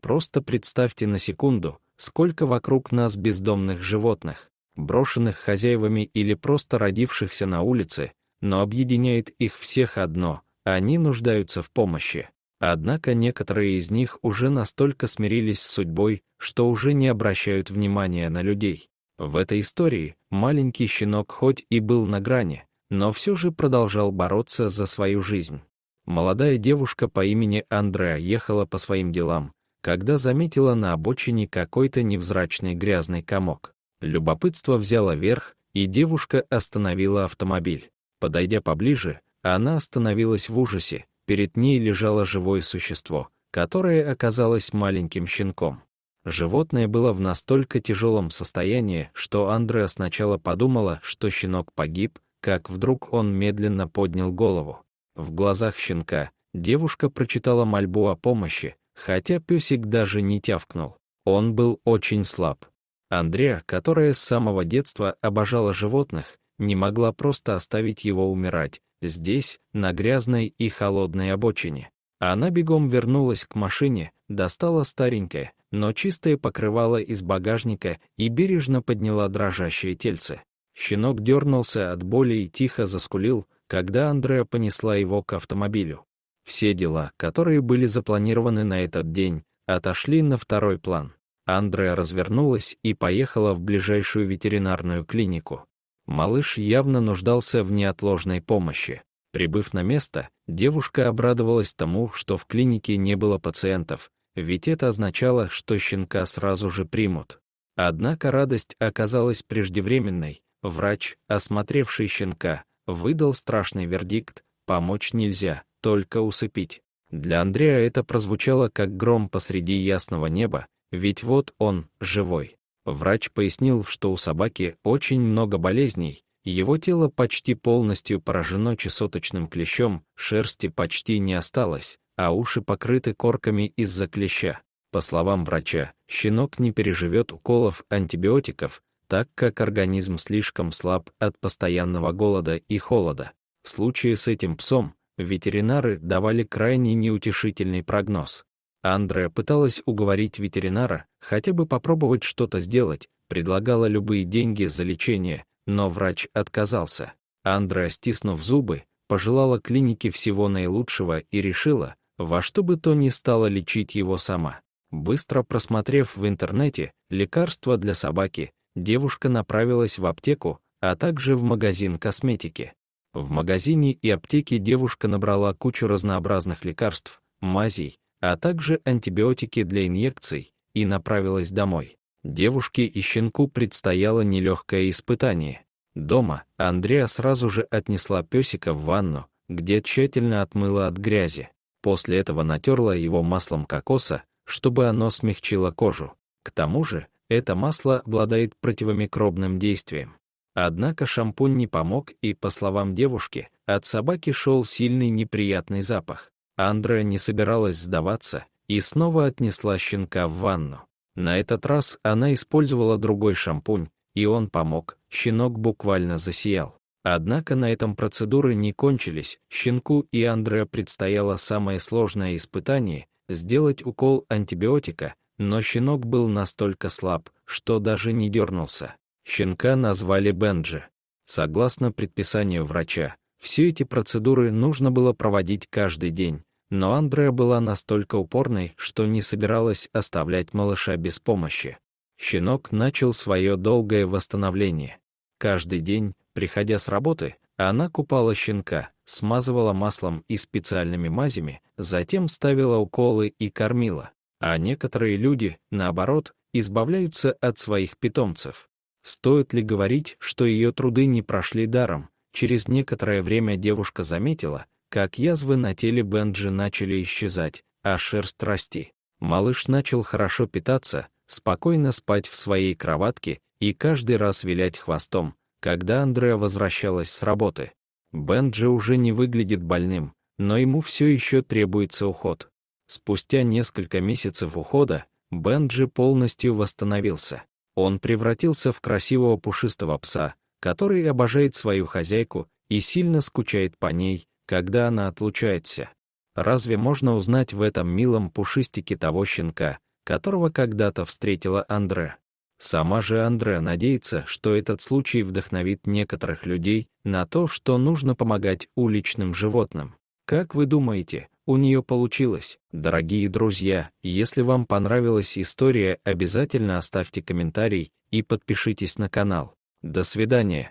Просто представьте на секунду, сколько вокруг нас бездомных животных, брошенных хозяевами или просто родившихся на улице, но объединяет их всех одно, они нуждаются в помощи. Однако некоторые из них уже настолько смирились с судьбой, что уже не обращают внимания на людей. В этой истории маленький щенок хоть и был на грани, но все же продолжал бороться за свою жизнь. Молодая девушка по имени Андреа ехала по своим делам, когда заметила на обочине какой-то невзрачный грязный комок. Любопытство взяло верх, и девушка остановила автомобиль. Подойдя поближе, она остановилась в ужасе. Перед ней лежало живое существо, которое оказалось маленьким щенком. Животное было в настолько тяжелом состоянии, что Андреа сначала подумала, что щенок погиб, как вдруг он медленно поднял голову. В глазах щенка девушка прочитала мольбу о помощи, хотя песик даже не тявкнул. Он был очень слаб. Андрея, которая с самого детства обожала животных, не могла просто оставить его умирать, здесь, на грязной и холодной обочине. Она бегом вернулась к машине, достала старенькое, но чистое покрывало из багажника и бережно подняла дрожащее тельце. Щенок дернулся от боли и тихо заскулил, когда Андрея понесла его к автомобилю. Все дела, которые были запланированы на этот день, отошли на второй план. Андрея развернулась и поехала в ближайшую ветеринарную клинику. Малыш явно нуждался в неотложной помощи. Прибыв на место, девушка обрадовалась тому, что в клинике не было пациентов, ведь это означало, что щенка сразу же примут. Однако радость оказалась преждевременной. Врач, осмотревший щенка, выдал страшный вердикт «помочь нельзя», только усыпить. Для Андрея это прозвучало как гром посреди ясного неба, ведь вот он, живой. Врач пояснил, что у собаки очень много болезней, его тело почти полностью поражено чесоточным клещом, шерсти почти не осталось, а уши покрыты корками из-за клеща. По словам врача, щенок не переживет уколов антибиотиков, так как организм слишком слаб от постоянного голода и холода. В случае с этим псом Ветеринары давали крайне неутешительный прогноз. Андрея пыталась уговорить ветеринара хотя бы попробовать что-то сделать, предлагала любые деньги за лечение, но врач отказался. Андрея стиснув зубы, пожелала клинике всего наилучшего и решила, во что бы то ни стало лечить его сама. Быстро просмотрев в интернете лекарства для собаки, девушка направилась в аптеку, а также в магазин косметики. В магазине и аптеке девушка набрала кучу разнообразных лекарств, мазей, а также антибиотики для инъекций, и направилась домой. Девушке и щенку предстояло нелегкое испытание. Дома Андреа сразу же отнесла песика в ванну, где тщательно отмыла от грязи. После этого натерла его маслом кокоса, чтобы оно смягчило кожу. К тому же, это масло обладает противомикробным действием. Однако шампунь не помог, и, по словам девушки, от собаки шел сильный неприятный запах. Андрея не собиралась сдаваться и снова отнесла щенка в ванну. На этот раз она использовала другой шампунь, и он помог, щенок буквально засиял. Однако на этом процедуры не кончились, щенку и Андре предстояло самое сложное испытание — сделать укол антибиотика, но щенок был настолько слаб, что даже не дернулся. Щенка назвали Бенджи. Согласно предписанию врача, все эти процедуры нужно было проводить каждый день, но Андрея была настолько упорной, что не собиралась оставлять малыша без помощи. Щенок начал свое долгое восстановление. Каждый день, приходя с работы, она купала щенка, смазывала маслом и специальными мазями, затем ставила уколы и кормила. А некоторые люди, наоборот, избавляются от своих питомцев. Стоит ли говорить, что ее труды не прошли даром? Через некоторое время девушка заметила, как язвы на теле Бенджи начали исчезать, а шерсть расти. Малыш начал хорошо питаться, спокойно спать в своей кроватке и каждый раз вилять хвостом, когда Андреа возвращалась с работы. Бенджи уже не выглядит больным, но ему все еще требуется уход. Спустя несколько месяцев ухода Бенджи полностью восстановился. Он превратился в красивого пушистого пса, который обожает свою хозяйку и сильно скучает по ней, когда она отлучается. Разве можно узнать в этом милом пушистике того щенка, которого когда-то встретила Андре? Сама же Андре надеется, что этот случай вдохновит некоторых людей на то, что нужно помогать уличным животным. Как вы думаете, у нее получилось. Дорогие друзья, если вам понравилась история, обязательно оставьте комментарий и подпишитесь на канал. До свидания.